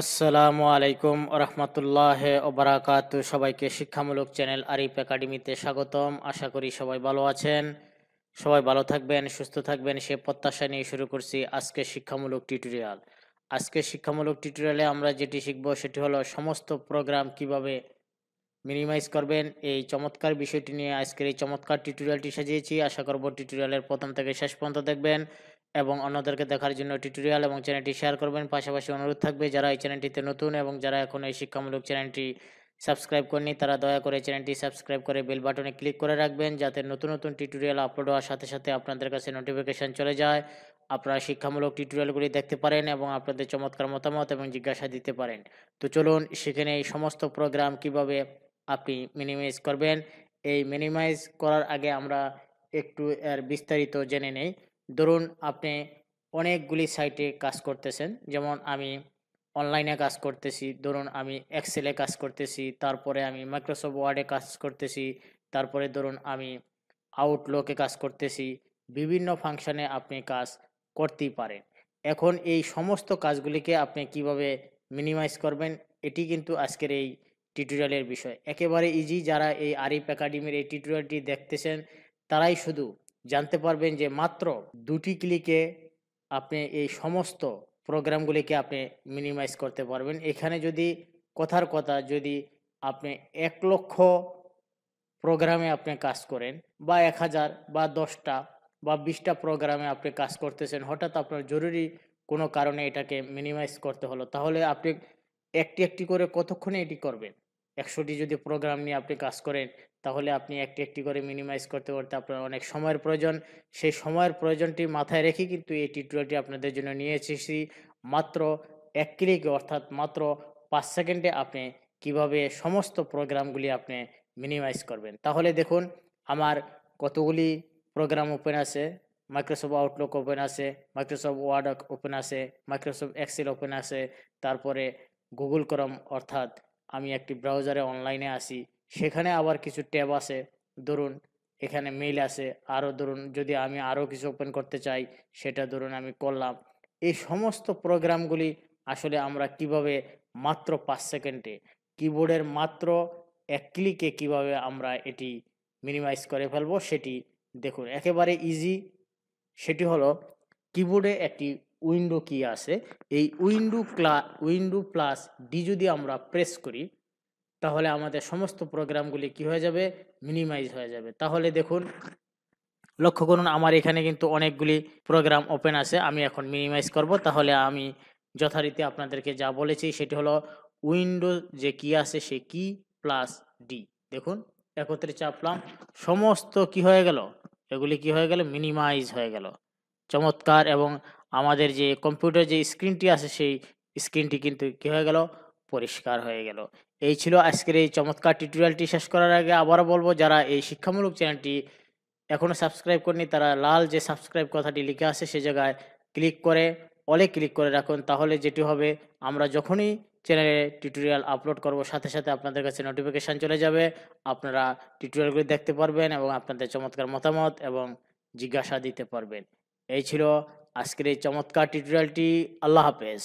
আসসালামু আলাইকুম রহমতুল্লাহ ওবরাকাত সবাইকে শিক্ষামূলক চ্যানেল আরিফ একাডেমিতে স্বাগতম আশা করি সবাই ভালো আছেন সবাই ভালো থাকবেন সুস্থ থাকবেন সে প্রত্যাশা নিয়ে শুরু করছি আজকে শিক্ষামূলক টিউটোরিয়াল আজকে শিক্ষামূলক টিউটোরিয়ালে আমরা যেটি শিখব সেটি হলো সমস্ত প্রোগ্রাম কিভাবে মিনিমাইজ করবেন এই চমৎকার বিষয়টি নিয়ে আজকের এই চমৎকার টিউটোরিয়ালটি সাজিয়েছি আশা করব টিউটোরিয়ালের প্রথম থেকে শেষ পর্যন্ত দেখবেন এবং অন্যদেরকে দেখার জন্য টিউটোরিয়াল এবং চ্যানেলটি শেয়ার করবেন পাশাপাশি অনুরোধ থাকবে যারা এই চ্যানেলটিতে নতুন এবং যারা এখন এই শিক্ষামূলক চ্যানেলটি সাবস্ক্রাইব করেনি তারা দয়া করে চ্যানেলটি সাবস্ক্রাইব করে বেল বাটনে ক্লিক করে রাখবেন যাতে নতুন নতুন টিউটোরিয়াল আপলোড হওয়ার সাথে সাথে আপনাদের কাছে নোটিফিকেশান চলে যায় আপনারা শিক্ষামূলক টিউটোরিয়ালগুলি দেখতে পারেন এবং আপনাদের চমৎকার মতামত এবং জিজ্ঞাসা দিতে পারেন তো চলুন সেখানে এই সমস্ত প্রোগ্রাম কিভাবে আপনি মিনিমাইজ করবেন এই মিনিমাইজ করার আগে আমরা একটু এর বিস্তারিত জেনে নেই ধরুন আপনি অনেকগুলি সাইটে কাজ করতেছেন যেমন আমি অনলাইনে কাজ করতেছি ধরুন আমি এক্সেলে কাজ করতেছি তারপরে আমি মাইক্রোসফট ওয়ার্ডে কাজ করতেছি তারপরে ধরুন আমি আউটলুকে কাজ করতেছি বিভিন্ন ফাংশনে আপনি কাজ করতেই পারেন এখন এই সমস্ত কাজগুলিকে আপনি কিভাবে মিনিমাইজ করবেন এটি কিন্তু আজকের এই টিউটোরিয়ালের বিষয় একেবারে ইজি যারা এই আরিফ একাডেমির এই টিউটোরিয়ালটি দেখতেছেন তারাই শুধু জানতে পারবেন যে মাত্র দুটি ক্লিকে আপনি এই সমস্ত প্রোগ্রামগুলিকে আপনি মিনিমাইজ করতে পারবেন এখানে যদি কথার কথা যদি আপনি এক লক্ষ প্রোগ্রামে আপনি কাজ করেন বা এক হাজার বা দশটা বা বিশটা প্রোগ্রামে আপনি কাজ করতেছেন হঠাৎ আপনার জরুরি কোনো কারণে এটাকে মিনিমাইজ করতে হলো তাহলে আপনি একটি একটি করে কতক্ষণে এটি করবেন একশোটি যদি প্রোগ্রাম নিয়ে আপনি কাজ করেন তাহলে আপনি একটি একটি করে মিনিমাইজ করতে করতে আপনার অনেক সময়ের প্রয়োজন সেই সময়ের প্রয়োজনটি মাথায় রেখে কিন্তু এই টিউটোরিয়ালটি আপনাদের জন্য নিয়ে এসেছি মাত্র এক ক্লিক অর্থাৎ মাত্র পাঁচ সেকেন্ডে আপনি কিভাবে সমস্ত প্রোগ্রামগুলি আপনি মিনিমাইজ করবেন তাহলে দেখুন আমার কতগুলি প্রোগ্রাম ওপেন আছে মাইক্রোসফট আউটলুক ওপেন আছে মাইক্রোসফট ওয়ার্ড ওপেন আছে মাইক্রোসফট এক্সেল ওপেন আছে তারপরে গুগল ক্রম অর্থাৎ আমি একটি ব্রাউজারে অনলাইনে আসি সেখানে আবার কিছু ট্যাব আছে ধরুন এখানে মেইল আছে আরও ধরুন যদি আমি আরও কিছু ওপেন করতে চাই সেটা ধরুন আমি করলাম এই সমস্ত প্রোগ্রামগুলি আসলে আমরা কিভাবে মাত্র পাঁচ সেকেন্ডে কিবোর্ডের মাত্র এক ক্লিকে কিভাবে আমরা এটি মিনিমাইজ করে ফেলবো সেটি দেখুন একেবারে ইজি সেটি হলো কিবোর্ডে একটি উইন্ডো কি আছে এই উইন্ডো ক্লা উইন্ডো প্লাস ডি যদি আমরা প্রেস করি তাহলে আমাদের সমস্ত প্রোগ্রামগুলি কি হয়ে যাবে মিনিমাইজ হয়ে যাবে তাহলে দেখুন লক্ষ্য করুন আমার এখানে কিন্তু অনেকগুলি প্রোগ্রাম ওপেন আছে আমি এখন মিনিমাইজ করব তাহলে আমি যথারীতি আপনাদেরকে যা বলেছি সেটি হলো উইন্ডো যে কি আছে সে কি প্লাস ডি দেখুন একত্রে চাপলাম সমস্ত কি হয়ে গেল এগুলি কি হয়ে গেল মিনিমাইজ হয়ে গেল চমৎকার এবং আমাদের যে কম্পিউটার যে স্ক্রিনটি আছে সেই স্ক্রিনটি কিন্তু কী হয়ে গেল পরিষ্কার হয়ে গেল এই ছিল আজকের এই চমৎকার টিউটোরিয়ালটি শেষ করার আগে আবারও বলবো যারা এই শিক্ষামূলক চ্যানেলটি এখনও সাবস্ক্রাইব করেনি তারা লাল যে সাবস্ক্রাইব কথাটি লিখে আছে সে জায়গায় ক্লিক করে অলে ক্লিক করে রাখুন তাহলে যেটি হবে আমরা যখনই চ্যানেলে টিউটোরিয়াল আপলোড করব সাথে সাথে আপনাদের কাছে নোটিফিকেশান চলে যাবে আপনারা টিউটোরিয়ালগুলি দেখতে পারবেন এবং আপনাদের চমৎকার মতামত এবং জিজ্ঞাসা দিতে পারবেন এই ছিল আজকের এই চমৎকার টিউটোরিয়ালটি আল্লাহ হাফেজ